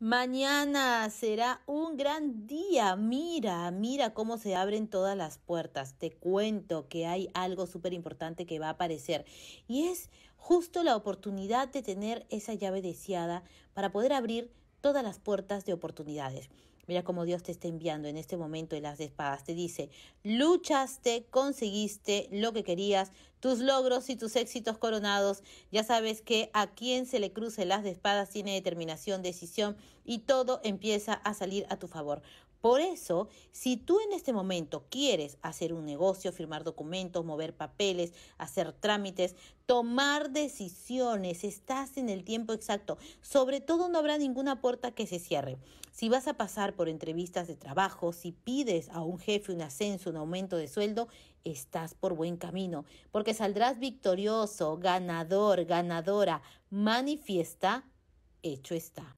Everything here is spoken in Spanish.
Mañana será un gran día. Mira, mira cómo se abren todas las puertas. Te cuento que hay algo súper importante que va a aparecer. Y es justo la oportunidad de tener esa llave deseada para poder abrir todas las puertas de oportunidades. Mira cómo Dios te está enviando en este momento de las espadas. Te dice, luchaste, conseguiste lo que querías, tus logros y tus éxitos coronados. Ya sabes que a quien se le cruce las espadas tiene determinación, decisión y todo empieza a salir a tu favor. Por eso, si tú en este momento quieres hacer un negocio, firmar documentos, mover papeles, hacer trámites, tomar decisiones, estás en el tiempo exacto. Sobre todo no habrá ninguna puerta que se cierre. Si vas a pasar por entrevistas de trabajo, si pides a un jefe un ascenso, un aumento de sueldo, estás por buen camino, porque saldrás victorioso, ganador, ganadora. Manifiesta, hecho está.